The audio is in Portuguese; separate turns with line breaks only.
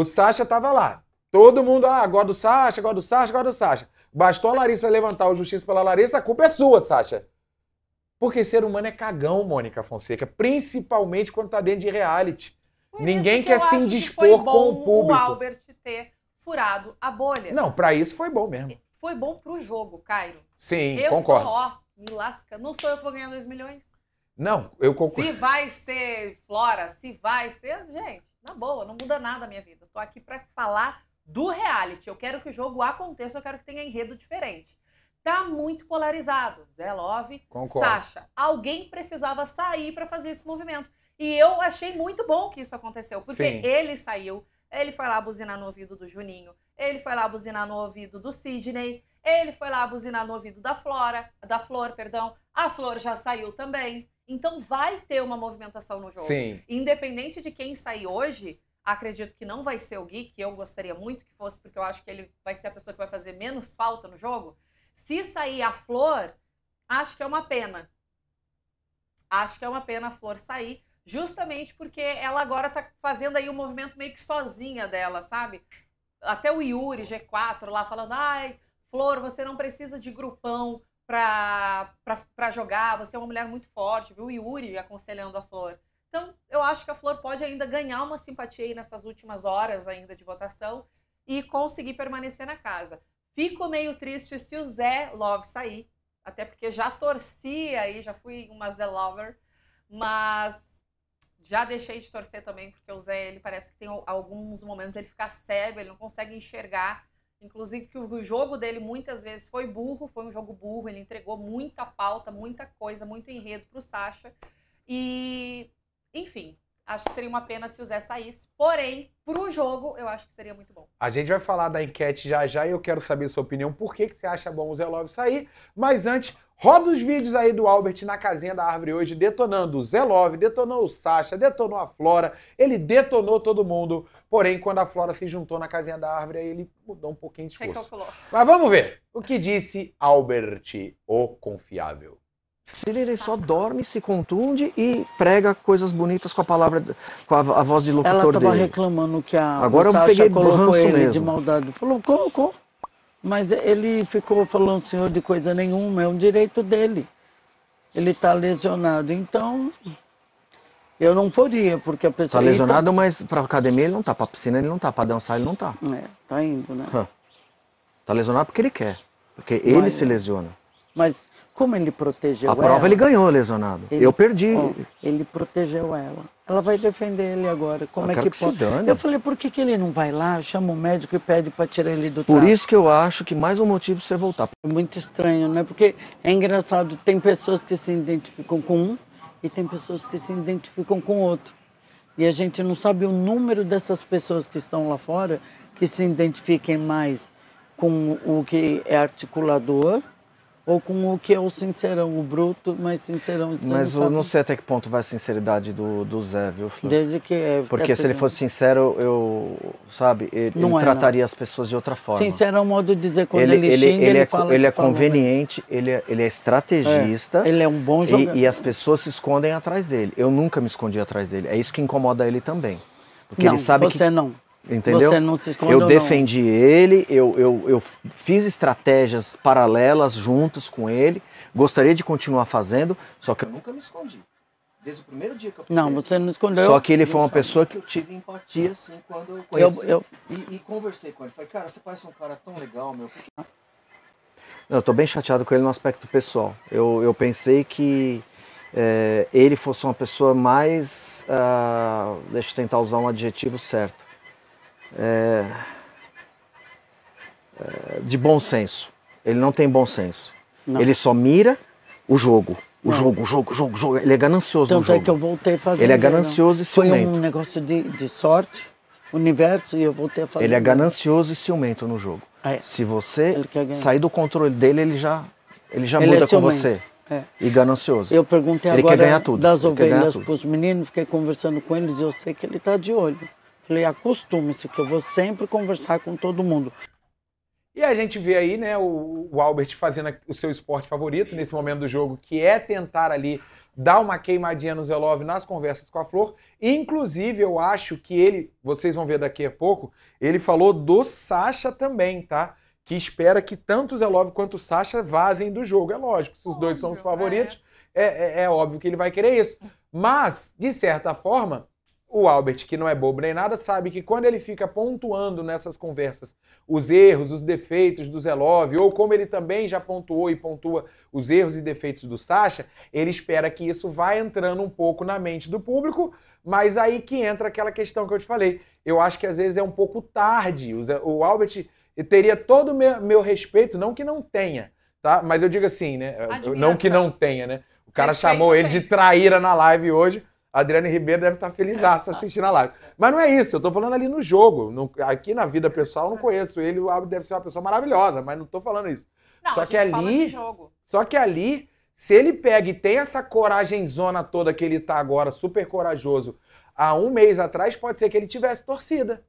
O Sasha estava lá. Todo mundo, ah, gosta do Sasha, gosta do Sasha, gosta do Sasha. Bastou a Larissa levantar o Justiça pela Larissa, a culpa é sua, Sasha, Porque ser humano é cagão, Mônica Fonseca, principalmente quando tá dentro de reality. Por Ninguém quer se indispor que com o público. O Albert
ter furado a bolha. Não,
para isso foi bom mesmo.
Foi bom pro jogo, Cairo. Sim, eu concordo. Tô, ó, me lasca, não sou eu que vou ganhar 2 milhões.
Não, eu concordo. Se
vai ser Flora, se vai ser. Gente, na boa, não muda nada a minha vida. Eu tô aqui para falar do reality. Eu quero que o jogo aconteça, eu quero que tenha enredo diferente. Tá muito polarizado. Zé Love, Concordo. Sasha. Alguém precisava sair para fazer esse movimento. E eu achei muito bom que isso aconteceu, porque Sim. ele saiu, ele foi lá buzinar no ouvido do Juninho, ele foi lá buzinar no ouvido do Sidney, ele foi lá buzinar no ouvido da Flora, da Flor, perdão. A Flor já saiu também. Então vai ter uma movimentação no jogo. Sim. Independente de quem sair hoje, acredito que não vai ser o Gui, que eu gostaria muito que fosse, porque eu acho que ele vai ser a pessoa que vai fazer menos falta no jogo. Se sair a Flor, acho que é uma pena. Acho que é uma pena a Flor sair, justamente porque ela agora tá fazendo aí um movimento meio que sozinha dela, sabe? Até o Yuri G4 lá falando: "Ai, Flor, você não precisa de grupão, para jogar, você é uma mulher muito forte, viu? O Yuri aconselhando a Flor. Então, eu acho que a Flor pode ainda ganhar uma simpatia aí nessas últimas horas ainda de votação e conseguir permanecer na casa. Fico meio triste se o Zé Love sair, até porque já torci aí, já fui uma Zé Lover, mas já deixei de torcer também, porque o Zé, ele parece que tem alguns momentos ele fica cego, ele não consegue enxergar Inclusive que o jogo dele muitas vezes foi burro, foi um jogo burro, ele entregou muita pauta, muita coisa, muito enredo para o Sacha. E, enfim, acho que seria uma pena se o Zé saísse. Porém, para o jogo, eu acho que seria muito bom.
A gente vai falar da enquete já já e eu quero saber sua opinião, por que, que você acha bom o Zé Love sair. Mas antes, roda os vídeos aí do Albert na casinha da árvore hoje, detonando o Zé Love, detonou o Sacha, detonou a Flora, ele detonou todo mundo. Porém, quando a Flora se juntou na casinha da árvore, aí ele mudou um pouquinho de discurso. Recalculou. Mas vamos ver. O que disse Albert, o confiável?
ele só dorme, se contunde e prega coisas bonitas com a palavra, com a, a voz de locutor dele. Ela estava
reclamando que a
Agora Sasha eu peguei colocou ele mesmo. de maldade. Falou, colocou. Mas ele ficou falando senhor de coisa nenhuma, é um direito dele. Ele está lesionado, então eu não podia, porque a pessoa. Tá lesionado,
tá... mas pra academia ele não tá, pra piscina ele não tá, pra dançar ele não tá.
É, tá indo, né? Hã.
Tá lesionado porque ele quer. Porque mas, ele se lesiona.
Mas como ele protegeu ela? A prova ele
ganhou lesionado. Ele, eu perdi.
ele protegeu ela. Ela vai defender ele agora. Como eu ah, é que, que pode? Eu falei, por que, que ele não vai lá, chama o médico e pede para tirar ele do tráfico? Por isso que eu acho que mais um motivo pra você voltar. É muito estranho, né? Porque é engraçado, tem pessoas que se identificam com um e tem pessoas que se identificam com outro. E a gente não sabe o número dessas pessoas que estão lá fora que se identifiquem mais com o que é articulador ou com o que é o sincerão, o bruto, mas sincerão. Mas eu não sei até
que ponto vai a sinceridade do, do Zé, viu? Desde que é. é porque é, se ele fosse sincero, eu, sabe, ele, ele é, trataria não. as pessoas de outra forma. Sincero
é um modo de dizer quando ele, ele, ele xinga, ele, é, fala. Ele é
conveniente, ele é, ele é estrategista. É, ele é um bom jogador. E, e as pessoas se escondem atrás dele. Eu nunca me escondi atrás dele. É isso que incomoda ele também.
Porque não, ele sabe você que...
não. Entendeu? Você não se escondeu. eu defendi não. ele, eu, eu, eu fiz estratégias paralelas juntas com ele, gostaria de continuar fazendo, só que eu nunca me escondi. Desde o primeiro dia que eu Não, você
não escondeu. Só que ele foi uma pessoa que eu tive empatia, assim, quando eu conheci. Eu, eu...
E, e, conversei com ele. Falei, cara, você parece um cara tão legal, meu. Não, eu tô bem chateado com ele no aspecto pessoal. Eu, eu pensei que é, ele fosse uma pessoa mais. Uh, deixa eu tentar usar um adjetivo certo. É, é, de bom senso. Ele não tem bom senso. Não. Ele só mira o jogo. O não. jogo, o jogo, o jogo, jogo. Ele é ganancioso Tanto no é jogo. é que eu voltei a fazer. Ele é ganancioso não. e ciumento. Foi um
negócio de, de sorte, universo, e eu voltei a fazer. Ele é
ganancioso e ciumento no jogo. é. Se você sair do controle dele, ele já, ele já ele é muda é com você. É. E ganancioso. Eu perguntei ele agora quer ganhar tudo. das
ovelhas para os meninos, fiquei conversando com eles e eu sei que ele está de olho. Falei, acostume-se, que eu vou sempre conversar com todo mundo.
E a gente vê aí, né, o, o Albert fazendo o seu esporte favorito nesse momento do jogo, que é tentar ali dar uma queimadinha no Zelov nas conversas com a Flor. Inclusive, eu acho que ele, vocês vão ver daqui a pouco, ele falou do Sacha também, tá? Que espera que tanto o Zelov quanto o Sacha vazem do jogo. É lógico, se os óbvio, dois são os né? favoritos, é. É, é, é óbvio que ele vai querer isso. Mas, de certa forma, o Albert, que não é bobo nem nada, sabe que quando ele fica pontuando nessas conversas os erros, os defeitos do Zelov, ou como ele também já pontuou e pontua os erros e defeitos do Sacha, ele espera que isso vá entrando um pouco na mente do público, mas aí que entra aquela questão que eu te falei. Eu acho que às vezes é um pouco tarde. O Albert teria todo o meu, meu respeito, não que não tenha, tá? Mas eu digo assim, né? Admiração. Não que não tenha, né? O cara respeito chamou ele de traíra na live hoje. A Adriane Ribeiro deve estar feliz assistindo a live. Mas não é isso, eu estou falando ali no jogo. No, aqui na vida pessoal eu não conheço ele, o Abel deve ser uma pessoa maravilhosa, mas não estou falando isso. Não, só que ali, Só que ali, se ele pega e tem essa coragem zona toda que ele está agora, super corajoso, há um mês atrás, pode ser que ele tivesse torcida.